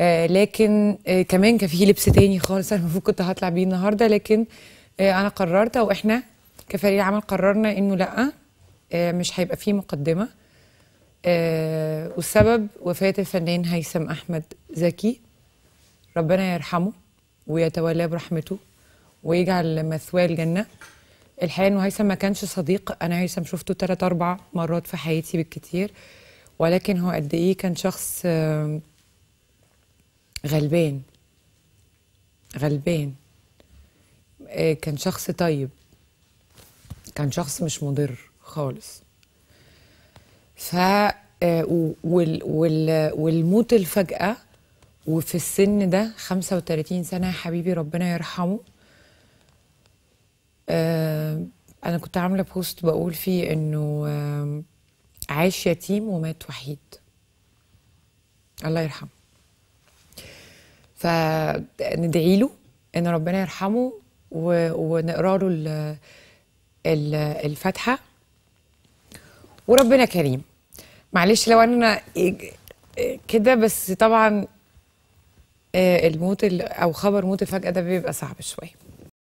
آه، لكن آه، كمان كان في لبس تاني خالص انا المفروض كنت هطلع بيه النهارده لكن آه، انا قررت او احنا كفريق عمل قررنا انه لا مش هيبقى فيه مقدمه والسبب وفاه الفنان هيثم احمد زكي ربنا يرحمه ويتولاه برحمته ويجعل مثواه الجنه الحقيقه انه هيثم ما كانش صديق انا هيثم شفته ثلاث اربع مرات في حياتي بالكتير ولكن هو قد ايه كان شخص غلبان غلبان آه، كان شخص طيب كان شخص مش مضر خالص ف آه، وال وال والموت الفجأة وفي السن ده 35 سنة يا حبيبي ربنا يرحمه آه، أنا كنت عاملة بوست بقول فيه إنه عاش يتيم ومات وحيد الله يرحمه فندعي له ان ربنا يرحمه ونقرا له الفاتحه وربنا كريم معلش لو انا كده بس طبعا آه، الموت او خبر موت فجاه ده بيبقى صعب شويه